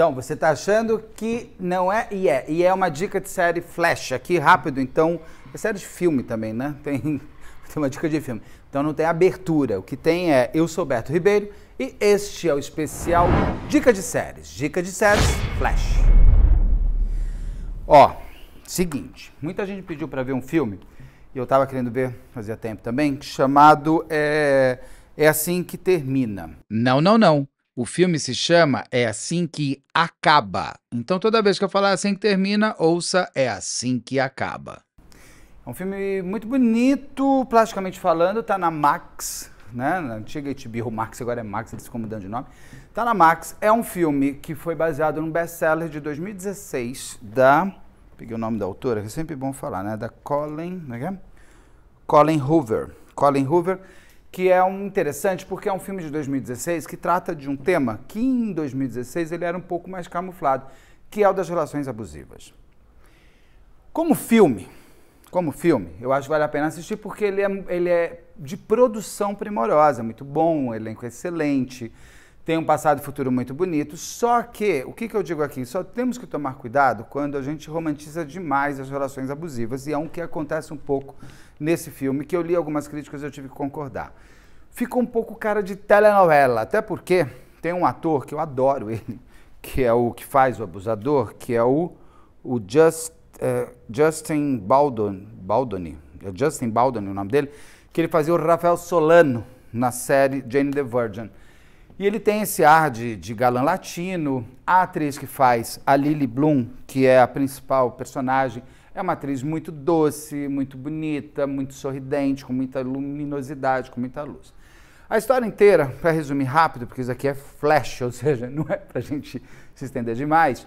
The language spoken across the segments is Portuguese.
Então, você está achando que não é e é. E é uma dica de série flash aqui rápido, então. É série de filme também, né? Tem, tem uma dica de filme. Então não tem abertura. O que tem é eu sou Berto Ribeiro e este é o especial Dica de Séries. Dica de séries flash. Ó, seguinte, muita gente pediu para ver um filme e eu estava querendo ver fazia tempo também, chamado é, é assim que termina. Não, não, não. O filme se chama É Assim Que Acaba. Então toda vez que eu falar assim que termina, ouça É Assim Que Acaba. É um filme muito bonito, plasticamente falando, tá na Max, né? Na antiga HBO Max, agora é Max, eles ficam mudando de nome. Tá na Max, é um filme que foi baseado num best-seller de 2016 da... Peguei o nome da autora, que é sempre bom falar, né? Da Colin... Não é, é? Colin Hoover. Colin Hoover que é um interessante porque é um filme de 2016 que trata de um tema que em 2016 ele era um pouco mais camuflado, que é o das relações abusivas. Como filme, como filme, eu acho que vale a pena assistir porque ele é, ele é de produção primorosa, muito bom, um elenco excelente tem um passado e futuro muito bonito, só que, o que, que eu digo aqui? Só temos que tomar cuidado quando a gente romantiza demais as relações abusivas, e é um que acontece um pouco nesse filme, que eu li algumas críticas e eu tive que concordar. Fica um pouco cara de telenovela, até porque tem um ator que eu adoro ele, que é o que faz o abusador, que é o, o Just, uh, Justin Baldoni, é Justin Baldoni o nome dele, que ele fazia o Rafael Solano na série Jane the Virgin. E ele tem esse ar de, de galã latino. A atriz que faz a Lily Bloom, que é a principal personagem, é uma atriz muito doce, muito bonita, muito sorridente, com muita luminosidade, com muita luz. A história inteira, para resumir rápido, porque isso aqui é flash, ou seja, não é para a gente se estender demais.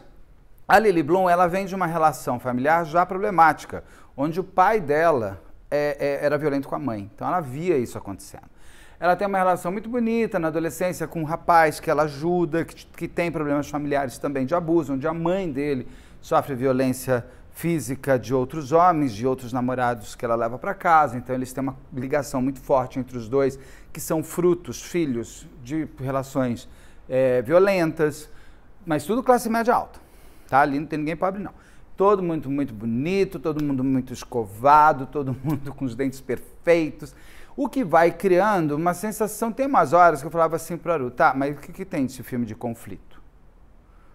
A Lily Bloom ela vem de uma relação familiar já problemática, onde o pai dela é, é, era violento com a mãe. Então ela via isso acontecendo. Ela tem uma relação muito bonita na adolescência com um rapaz que ela ajuda, que, que tem problemas familiares também de abuso, onde a mãe dele sofre violência física de outros homens, de outros namorados que ela leva para casa. Então eles têm uma ligação muito forte entre os dois, que são frutos, filhos de relações é, violentas, mas tudo classe média alta. Tá? Ali não tem ninguém pobre, não. Todo mundo muito bonito, todo mundo muito escovado, todo mundo com os dentes perfeitos. O que vai criando uma sensação. Tem umas horas que eu falava assim para o Aru, tá, mas o que, que tem desse filme de conflito?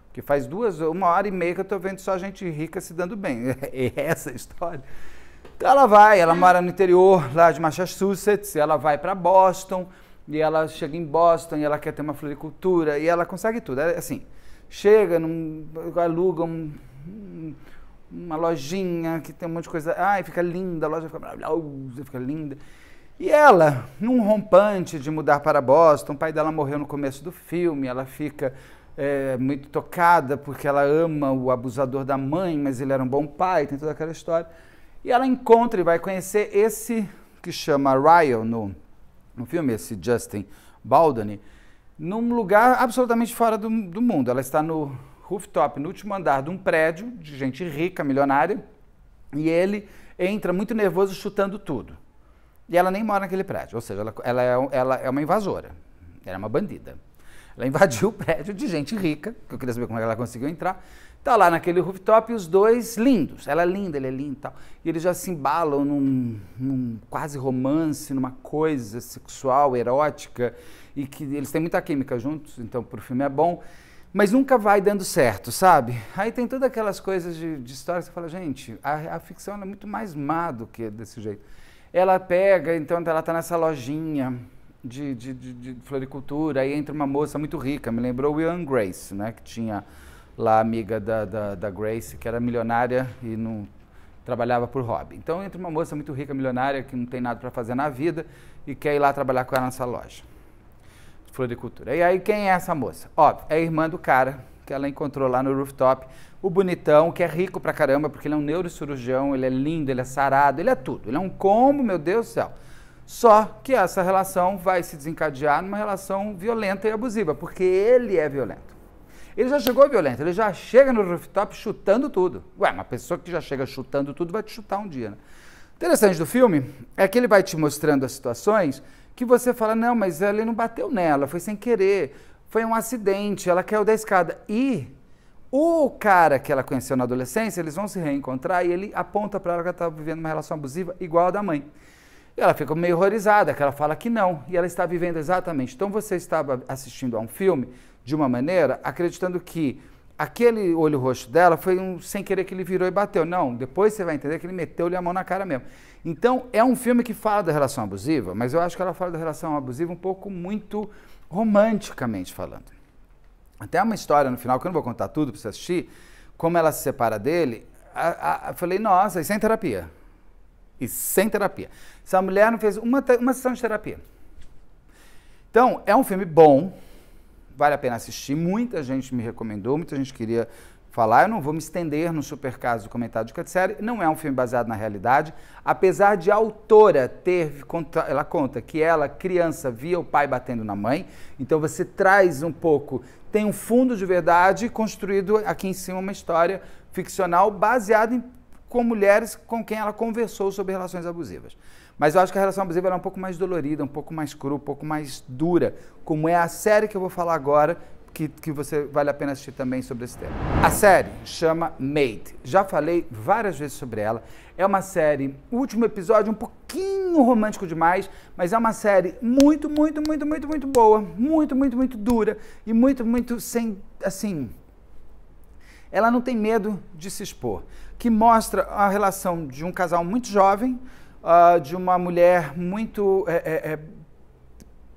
Porque faz duas, uma hora e meia que eu estou vendo só gente rica se dando bem. É essa a história. Então ela vai, ela mora no interior lá de Massachusetts, ela vai para Boston, e ela chega em Boston, e ela quer ter uma floricultura, e ela consegue tudo. Ela, é assim, chega, num, aluga um, uma lojinha que tem um monte de coisa. Ai, fica linda, a loja fica maravilhosa, fica linda. E ela, num rompante de mudar para Boston, o pai dela morreu no começo do filme, ela fica é, muito tocada porque ela ama o abusador da mãe, mas ele era um bom pai, tem toda aquela história. E ela encontra e vai conhecer esse que chama Ryan no, no filme, esse Justin Baldoni, num lugar absolutamente fora do, do mundo. Ela está no rooftop, no último andar de um prédio de gente rica, milionária, e ele entra muito nervoso chutando tudo. E ela nem mora naquele prédio, ou seja, ela, ela, é, ela é uma invasora, ela é uma bandida. Ela invadiu o prédio de gente rica, que eu queria saber como é ela conseguiu entrar. Tá lá naquele rooftop e os dois lindos. Ela é linda, ele é lindo e tal. E eles já se embalam num, num, quase romance, numa coisa sexual, erótica, e que eles têm muita química juntos, então pro filme é bom. Mas nunca vai dando certo, sabe? Aí tem todas aquelas coisas de, de história que você fala, gente, a, a ficção é muito mais má do que desse jeito. Ela pega, então ela está nessa lojinha de, de, de, de, floricultura, aí entra uma moça muito rica, me lembrou Ian Grace, né? Que tinha lá amiga da, da, da Grace, que era milionária e não trabalhava por hobby. Então entra uma moça muito rica, milionária, que não tem nada para fazer na vida e quer ir lá trabalhar com ela nessa loja de floricultura. E aí quem é essa moça? Óbvio, é a irmã do cara que ela encontrou lá no rooftop o bonitão, que é rico pra caramba, porque ele é um neurocirurgião, ele é lindo, ele é sarado, ele é tudo. Ele é um combo, meu Deus do céu. Só que essa relação vai se desencadear numa relação violenta e abusiva, porque ele é violento. Ele já chegou violento, ele já chega no rooftop chutando tudo. Ué, uma pessoa que já chega chutando tudo vai te chutar um dia, né? Interessante do filme é que ele vai te mostrando as situações que você fala, não, mas ele não bateu nela, foi sem querer, foi um acidente, ela caiu da escada. E o cara que ela conheceu na adolescência, eles vão se reencontrar e ele aponta para ela que ela estava vivendo uma relação abusiva igual a da mãe. E ela fica meio horrorizada, que ela fala que não, e ela está vivendo exatamente. Então você estava assistindo a um filme de uma maneira, acreditando que aquele olho roxo dela foi um sem querer que ele virou e bateu. Não, depois você vai entender que ele meteu-lhe a mão na cara mesmo. Então, é um filme que fala da relação abusiva, mas eu acho que ela fala da relação abusiva um pouco muito romanticamente falando. Até uma história no final, que eu não vou contar tudo para você assistir, como ela se separa dele. A, a, eu falei, nossa, e sem terapia? E sem terapia. Essa mulher não fez uma, uma sessão de terapia. Então, é um filme bom, vale a pena assistir. Muita gente me recomendou, muita gente queria falar, eu não vou me estender no super caso do comentário de Catissérie, não é um filme baseado na realidade, apesar de a autora ter, ela conta que ela, criança, via o pai batendo na mãe, então você traz um pouco, tem um fundo de verdade construído aqui em cima uma história ficcional baseada em, com mulheres com quem ela conversou sobre relações abusivas. Mas eu acho que a relação abusiva era é um pouco mais dolorida, um pouco mais crua, um pouco mais dura, como é a série que eu vou falar agora, que, que você vale a pena assistir também sobre esse tema. A série chama Made. Já falei várias vezes sobre ela. É uma série, último episódio, é um pouquinho romântico demais, mas é uma série muito, muito, muito, muito, muito boa. Muito, muito, muito dura. E muito, muito sem. Assim. Ela não tem medo de se expor. Que mostra a relação de um casal muito jovem, uh, de uma mulher muito. É, é, é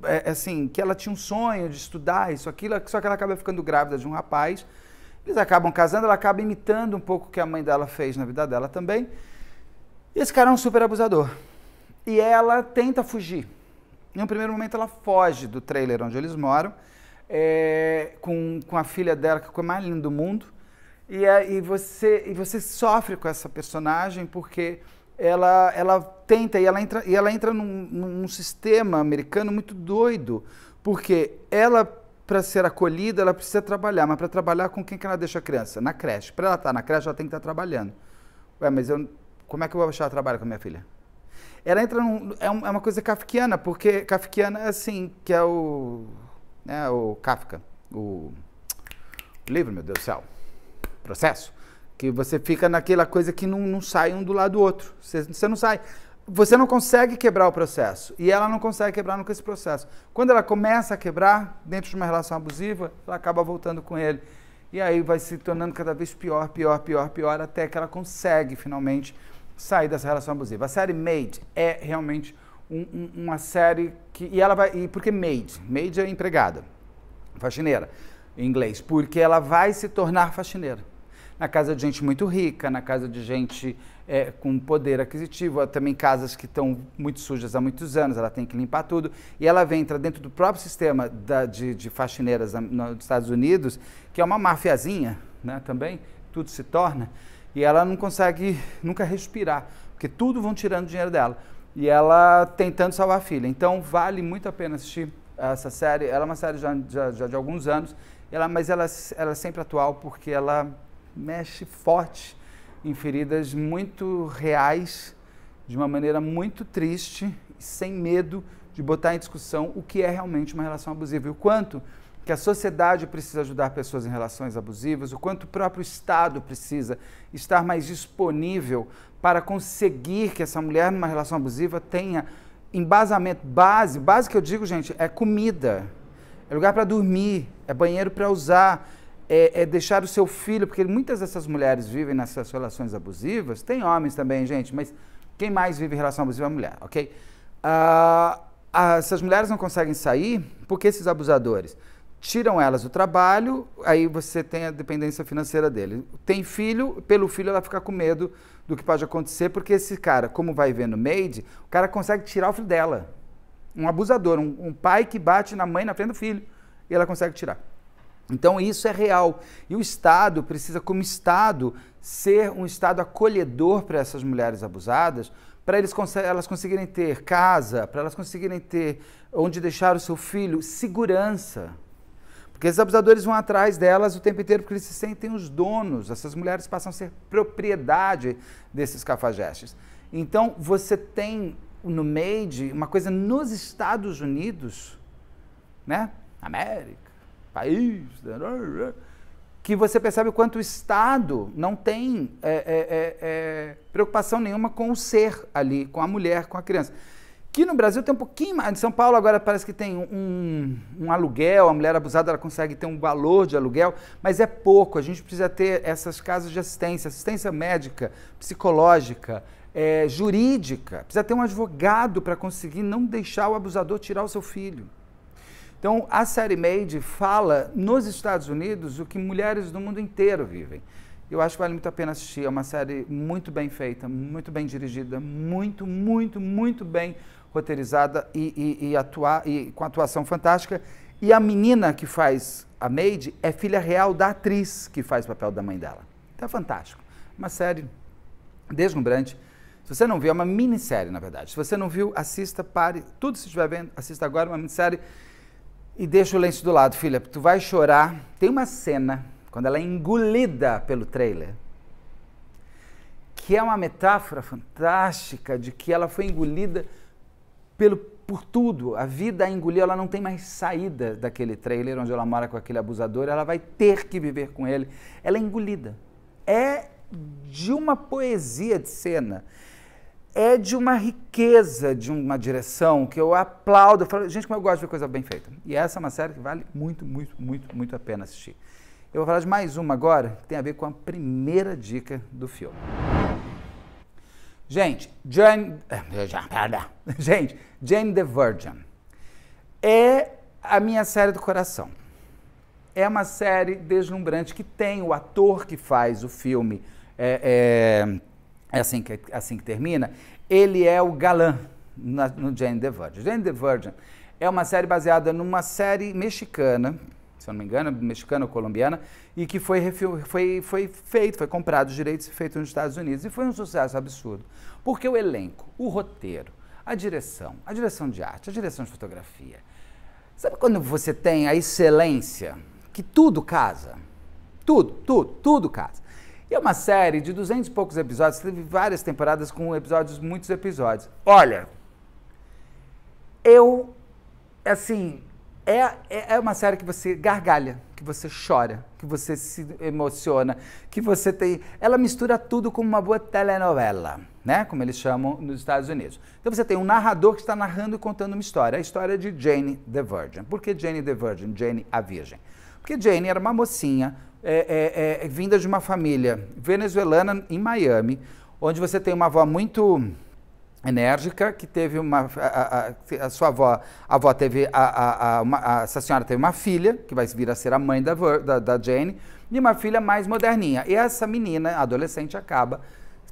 é, é assim, que ela tinha um sonho de estudar isso, aquilo, só que ela acaba ficando grávida de um rapaz. Eles acabam casando, ela acaba imitando um pouco o que a mãe dela fez na vida dela também. E esse cara é um super abusador. E ela tenta fugir. Em um primeiro momento, ela foge do trailer onde eles moram, é, com, com a filha dela, que é a mais linda do mundo. E, é, e, você, e você sofre com essa personagem porque ela, ela tenta e ela entra, e ela entra num, num sistema americano muito doido, porque ela, para ser acolhida, ela precisa trabalhar, mas para trabalhar com quem que ela deixa a criança? Na creche. Para ela estar tá na creche, ela tem que estar tá trabalhando. Ué, mas eu, como é que eu vou achar trabalho com a minha filha? Ela entra num, é, um, é, uma coisa kafkiana, porque kafkiana é assim, que é o, né, o Kafka, o livro, meu Deus do céu, processo. Que você fica naquela coisa que não, não sai um do lado do outro. Você, você não sai. Você não consegue quebrar o processo. E ela não consegue quebrar nunca esse processo. Quando ela começa a quebrar, dentro de uma relação abusiva, ela acaba voltando com ele. E aí vai se tornando cada vez pior, pior, pior, pior, até que ela consegue finalmente sair dessa relação abusiva. A série Made é realmente um, um, uma série que. E ela vai. E por que Made? Made é empregada, faxineira, em inglês. Porque ela vai se tornar faxineira na casa de gente muito rica, na casa de gente é, com poder aquisitivo, também casas que estão muito sujas há muitos anos, ela tem que limpar tudo. E ela vem, entra dentro do próprio sistema da, de, de, faxineiras hum, nos Estados Unidos, que é uma mafiazinha né, também, tudo se torna, e ela não consegue nunca respirar, porque tudo vão tirando dinheiro dela. E ela tentando salvar a filha. Então vale muito a pena assistir essa série. Ela é uma série já, já, já de alguns anos, ela, mas ela, é, ela é sempre atual porque ela mexe forte em feridas muito reais, de uma maneira muito triste, sem medo de botar em discussão o que é realmente uma relação abusiva e o quanto que a sociedade precisa ajudar pessoas em relações abusivas, o quanto o próprio Estado precisa estar mais disponível para conseguir que essa mulher numa relação abusiva tenha embasamento, base, base que eu digo, gente, é comida, é lugar para dormir, é banheiro para usar, é, é, deixar o seu filho, porque muitas dessas mulheres vivem nessas relações abusivas, tem homens também, gente, mas quem mais vive relação abusiva é a mulher, ok? Ah, ah, essas mulheres não conseguem sair porque esses abusadores tiram elas do trabalho, aí você tem a dependência financeira dele. Tem filho, pelo filho ela fica com medo do que pode acontecer, porque esse cara, como vai ver no Made, o cara consegue tirar o filho dela. Um abusador, um, um pai que bate na mãe na frente do filho, e ela consegue tirar. Então isso é real. E o Estado precisa, como Estado, ser um Estado acolhedor para essas mulheres abusadas, para elas conseguirem ter casa, para elas conseguirem ter onde deixar o seu filho, segurança. Porque esses abusadores vão atrás delas o tempo inteiro porque eles se sentem os donos. Essas mulheres passam a ser propriedade desses cafajestes. Então você tem no MADE uma coisa nos Estados Unidos, né? América país, né? que você percebe o quanto o Estado não tem é é, é, é, preocupação nenhuma com o ser ali, com a mulher, com a criança. Que no Brasil tem um pouquinho mais. Em São Paulo agora parece que tem um, um, aluguel, a mulher abusada ela consegue ter um valor de aluguel, mas é pouco. A gente precisa ter essas casas de assistência, assistência médica, psicológica, é, jurídica. Precisa ter um advogado para conseguir não deixar o abusador tirar o seu filho. Então, a série Made fala nos Estados Unidos o que mulheres do mundo inteiro vivem. Eu acho que vale muito a pena assistir. É uma série muito bem feita, muito bem dirigida, muito, muito, muito bem roteirizada e, e, e, atuar, e com atuação fantástica. E a menina que faz a Maid é filha real da atriz que faz o papel da mãe dela. Então, é fantástico. Uma série deslumbrante. Se você não viu, é uma minissérie, na verdade. Se você não viu, assista, pare. Tudo se estiver vendo, assista agora. É uma minissérie e deixa o lenço do lado, filha, tu vai chorar. Tem uma cena quando ela é engolida pelo trailer, que é uma metáfora fantástica de que ela foi engolida pelo por tudo. A vida a engoliu, ela não tem mais saída daquele trailer onde ela mora com aquele abusador, ela vai ter que viver com ele. Ela é engolida. É de uma poesia de cena é de uma riqueza, de uma direção que eu aplaudo. Eu falo, gente, como eu gosto de ver coisa bem feita. E essa é uma série que vale muito, muito, muito, muito a pena assistir. Eu vou falar de mais uma agora, que tem a ver com a primeira dica do filme. Gente, Jane, eh, gente, Jane the Virgin é a minha série do coração. É uma série deslumbrante que tem o ator que faz o filme. É, é, é assim que, é assim que termina, ele é o galã na, no Jane the Virgin. Jane the Virgin é uma série baseada numa série mexicana, se eu não me engano, mexicana ou colombiana, e que foi, foi, foi feito, foi comprado os direitos e feito nos Estados Unidos. E foi um sucesso absurdo. Porque o elenco, o roteiro, a direção, a direção de arte, a direção de fotografia. Sabe quando você tem a excelência, que tudo casa? Tudo, tudo, tudo casa. E é uma série de duzentos e poucos episódios, teve várias temporadas com episódios, muitos episódios. Olha, eu, assim, é, é, é uma série que você gargalha, que você chora, que você se emociona, que você tem. Ela mistura tudo como uma boa telenovela, né? Como eles chamam nos Estados Unidos. Então você tem um narrador que está narrando e contando uma história, a história de Jane the Virgin. Por que Jane the Virgin? Jane a Virgem. Porque Jane era uma mocinha é, é, é, de uma família venezuelana em Miami, onde você tem uma avó muito enérgica, que teve uma. A, a, a sua avó, a avó teve. A, a, uma, essa senhora teve uma filha, que vai vir a ser a mãe da, da, da Jane, e uma filha mais moderninha. E essa menina, adolescente, acaba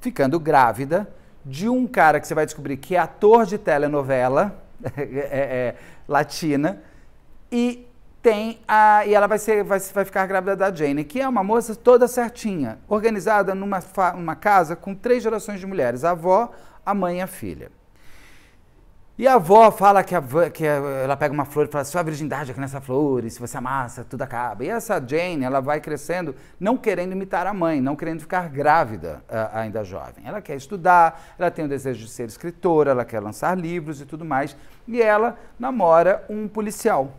ficando grávida de um cara que você vai descobrir que é ator de telenovela é, é, é, latina e tem a. E ela vai, ser, vai, vai ficar grávida da Jane, que é uma moça toda certinha, organizada numa, uma casa com três gerações de mulheres: a avó, a mãe e a filha. E a avó fala que, a, que ela pega uma flor e fala: sua virgindade aqui nessa é flor, e se você amassa, tudo acaba. E essa Jane, ela vai crescendo não querendo imitar a mãe, não querendo ficar grávida ainda jovem. Ela quer estudar, ela tem o desejo de ser escritora, ela quer lançar livros e tudo mais. E ela namora um policial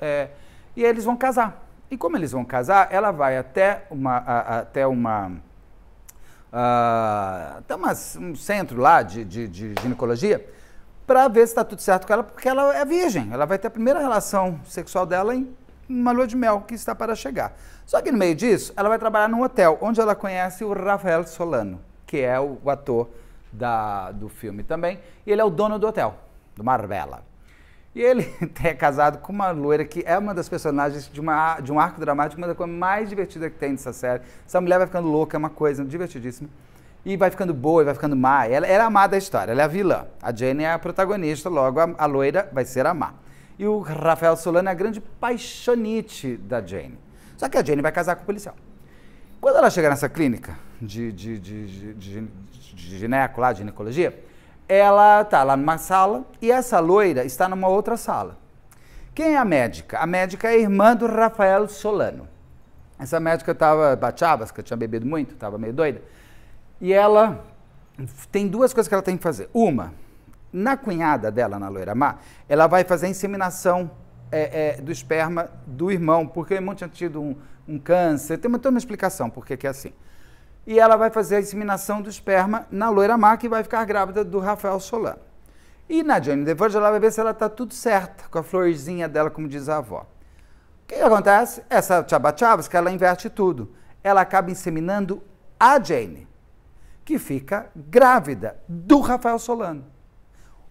é, e eles vão casar. E como eles vão casar, ela vai até uma. A, até uma até uma, um centro lá de, de, de ginecologia para ver se está tudo certo com ela, porque ela é virgem. Ela vai ter a primeira relação sexual dela em uma lua de mel que está para chegar. Só que no meio disso, ela vai trabalhar num hotel onde ela conhece o Rafael Solano, que é o, ator da, do filme também, e ele é o dono do hotel, do Marvela. E ele é casado com uma loira que é uma das personagens de, uma, de um arco dramático, uma das coisas mais divertidas que tem nessa série. Essa mulher vai ficando louca, é uma coisa divertidíssima. E vai ficando boa, e vai ficando má. Ela, ela é a má da história, ela é a vilã. A Jane é a protagonista, logo a, a loira vai ser a má. E o Rafael Solano é a grande paixonite da Jane. Só que a Jane vai casar com o policial. Quando ela chega nessa clínica de, de, de, de, de gineco lá, ginecologia, ela está lá numa sala e essa loira está numa outra sala. Quem é a médica? A médica é a irmã do Rafael Solano. Essa médica estava bachavas, que tinha bebido muito, estava meio doida. E ela tem duas coisas que ela tem que fazer. Uma, na cunhada dela, na loira má, ela vai fazer a inseminação é, é, do esperma do irmão, porque o irmão tinha tido um, um câncer. Tem uma, toda uma explicação por que é assim e ela vai fazer a inseminação do esperma na loira má e vai ficar grávida do Rafael Solano. E na Johnny DeVange ela vai ver se ela está tudo certo com a florzinha dela, como diz a avó. O que acontece? Essa que ela inverte tudo. Ela acaba inseminando a Jane, que fica grávida do Rafael Solano.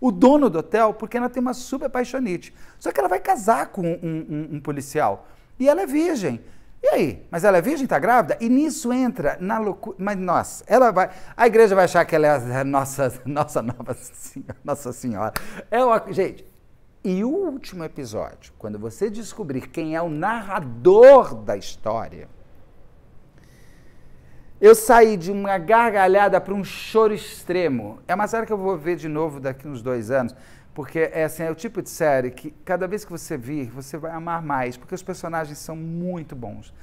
O dono do hotel, porque ela tem uma super paixonite. Só que ela vai casar com um, um, um policial. E ela é virgem. E aí? Mas ela é virgem, está grávida? E nisso entra na loucura. Mas nossa, ela vai. A igreja vai achar que ela é a nossa, nossa nova senhora, Nossa Senhora. É uma... Gente, e o último episódio, quando você descobrir quem é o narrador da história, eu saí de uma gargalhada para um choro extremo. É uma série que eu vou ver de novo daqui uns dois anos. Porque é assim é o tipo de série que cada vez que você vir, você vai amar mais, porque os personagens são muito bons.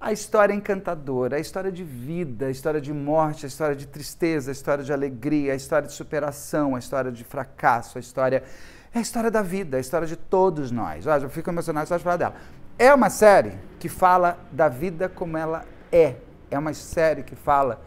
A história é encantadora, a história de vida, a história de morte, a história de tristeza, a história de alegria, a história de superação, a história de fracasso, a história. É a história da vida, a história de todos nós. Olha, eu fico emocionado só de falar dela. É uma série que fala da vida como ela é. É uma série que fala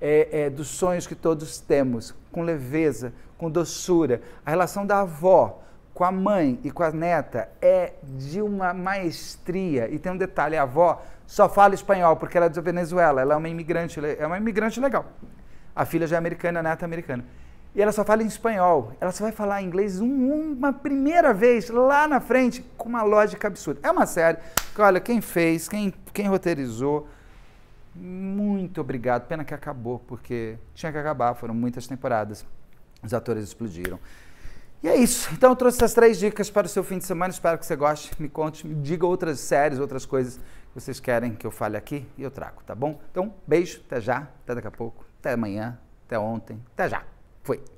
é, é, dos sonhos que todos temos, com leveza, com doçura. A relação da avó com a mãe e com a neta é de uma maestria. E tem um detalhe: a avó só fala espanhol porque ela é da Venezuela, ela é uma imigrante, é uma imigrante legal. A filha já é americana, a neta é americana. E ela só fala em espanhol. Ela só vai falar inglês um, uma primeira vez lá na frente com uma lógica absurda. É uma série que, olha, quem fez, quem, quem roteirizou, muito obrigado. Pena que acabou, porque tinha que acabar, foram muitas temporadas. Os atores explodiram. E é isso. Então eu trouxe essas três dicas para o seu fim de semana. Espero que você goste. Me conte, me diga outras séries, outras coisas que vocês querem que eu fale aqui e eu trago, tá bom? Então, beijo, até já, até daqui a pouco, até amanhã, até ontem, até já. Fui.